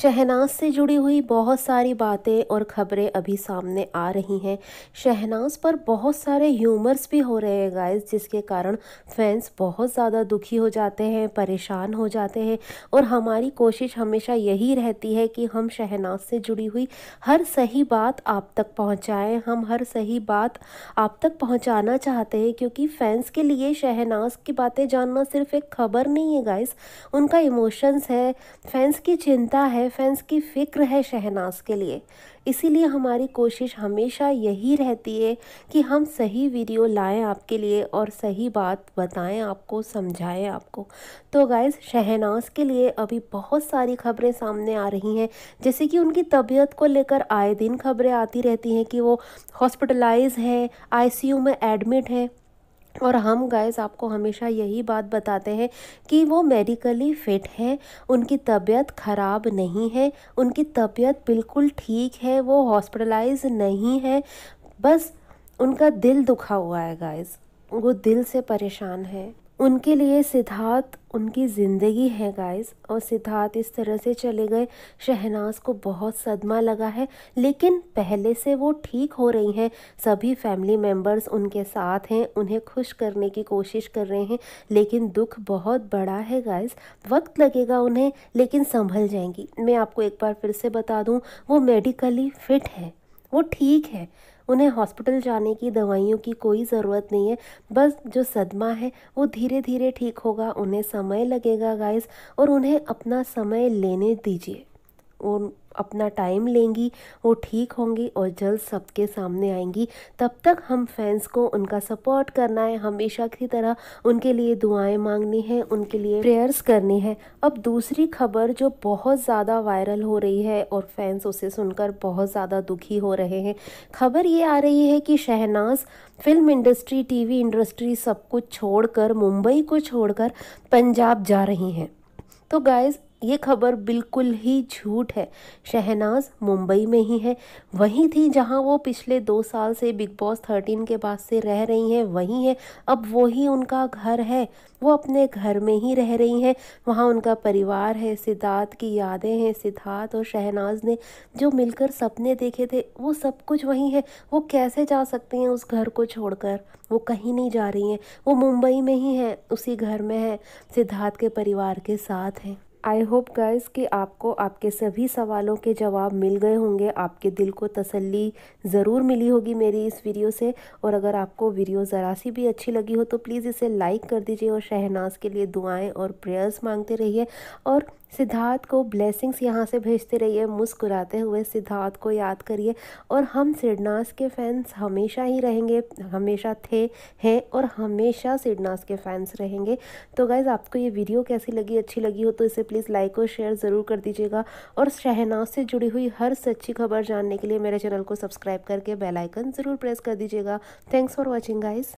शहनाज से जुड़ी हुई बहुत सारी बातें और खबरें अभी सामने आ रही हैं शहनाज पर बहुत सारे ह्यूमर्स भी हो रहे हैं गाइस जिसके कारण फैंस बहुत ज़्यादा दुखी हो जाते हैं परेशान हो जाते हैं और हमारी कोशिश हमेशा यही रहती है कि हम शहनाज से जुड़ी हुई हर सही बात आप तक पहुँचाएँ हम हर सही बात आप तक पहुँचाना चाहते हैं क्योंकि फैंस के लिए शहनाज की बातें जानना सिर्फ एक खबर नहीं है गाइस उनका इमोशंस है फैंस की चिंता है डिफेंस की फ़िक्र है शहनाज के लिए इसीलिए हमारी कोशिश हमेशा यही रहती है कि हम सही वीडियो लाएं आपके लिए और सही बात बताएं आपको समझाएं आपको तो गाइज़ शहनाज के लिए अभी बहुत सारी खबरें सामने आ रही हैं जैसे कि उनकी तबीयत को लेकर आए दिन खबरें आती रहती हैं कि वो हॉस्पिटलाइज हैं आईसीयू में एडमिट हैं और हम गाइस आपको हमेशा यही बात बताते हैं कि वो मेडिकली फिट हैं उनकी तबीयत ख़राब नहीं है उनकी तबीयत बिल्कुल ठीक है वो हॉस्पिटलाइज नहीं है बस उनका दिल दुखा हुआ है गाइस वो दिल से परेशान है उनके लिए सिद्धार्थ उनकी ज़िंदगी है गाइस और सिद्धार्थ इस तरह से चले गए शहनाज को बहुत सदमा लगा है लेकिन पहले से वो ठीक हो रही हैं सभी फैमिली मेम्बर्स उनके साथ हैं उन्हें खुश करने की कोशिश कर रहे हैं लेकिन दुख बहुत बड़ा है गाइस वक्त लगेगा उन्हें लेकिन संभल जाएंगी मैं आपको एक बार फिर से बता दूँ वो मेडिकली फिट है वो ठीक है उन्हें हॉस्पिटल जाने की दवाइयों की कोई ज़रूरत नहीं है बस जो सदमा है वो धीरे धीरे ठीक होगा उन्हें समय लगेगा गाइस और उन्हें अपना समय लेने दीजिए उन अपना टाइम लेंगी वो ठीक होंगी और जल्द सबके सामने आएंगी तब तक हम फैंस को उनका सपोर्ट करना है हमेशा की तरह उनके लिए दुआएं मांगनी है उनके लिए प्रेयर्स करनी है अब दूसरी खबर जो बहुत ज़्यादा वायरल हो रही है और फैंस उसे सुनकर बहुत ज़्यादा दुखी हो रहे हैं खबर ये आ रही है कि Shehnaaz film industry T industry सब कुछ छोड़ मुंबई को छोड़कर पंजाब जा रही हैं तो गाइज़ ये खबर बिल्कुल ही झूठ है शहनाज मुंबई में ही है वहीं थी जहां वो पिछले दो साल से बिग बॉस थर्टीन के पास से रह रही हैं वहीं है अब वही उनका घर है वो अपने घर में ही रह रही हैं वहाँ उनका परिवार है सिद्धार्थ की यादें हैं सिद्धार्थ और शहनाज ने जो मिलकर सपने देखे थे वो सब कुछ वहीं है वो कैसे जा सकती हैं उस घर को छोड़कर वो कहीं नहीं जा रही हैं वो मुंबई में ही हैं उसी घर में है सिद्धार्थ के परिवार के साथ हैं आई होप गाइस कि आपको आपके सभी सवालों के जवाब मिल गए होंगे आपके दिल को तसल्ली ज़रूर मिली होगी मेरी इस वीडियो से और अगर आपको वीडियो ज़रा सी भी अच्छी लगी हो तो प्लीज़ इसे लाइक कर दीजिए और शहनाज के लिए दुआएं और प्रेयर्स मांगते रहिए और सिद्धार्थ को ब्लेसिंग्स यहाँ से भेजते रहिए मुस्कुराते हुए सिद्धार्थ को याद करिए और हम सिडनास के फैंस हमेशा ही रहेंगे हमेशा थे हैं और हमेशा सिडनास के फैंस रहेंगे तो गाइज़ आपको ये वीडियो कैसी लगी अच्छी लगी हो तो इसे प्लीज़ लाइक और शेयर ज़रूर कर दीजिएगा और शहनाज से जुड़ी हुई हर सच्ची खबर जानने के लिए मेरे चैनल को सब्सक्राइब करके बेलाइकन ज़रूर प्रेस कर दीजिएगा थैंक्स फॉर वॉचिंग गाइज़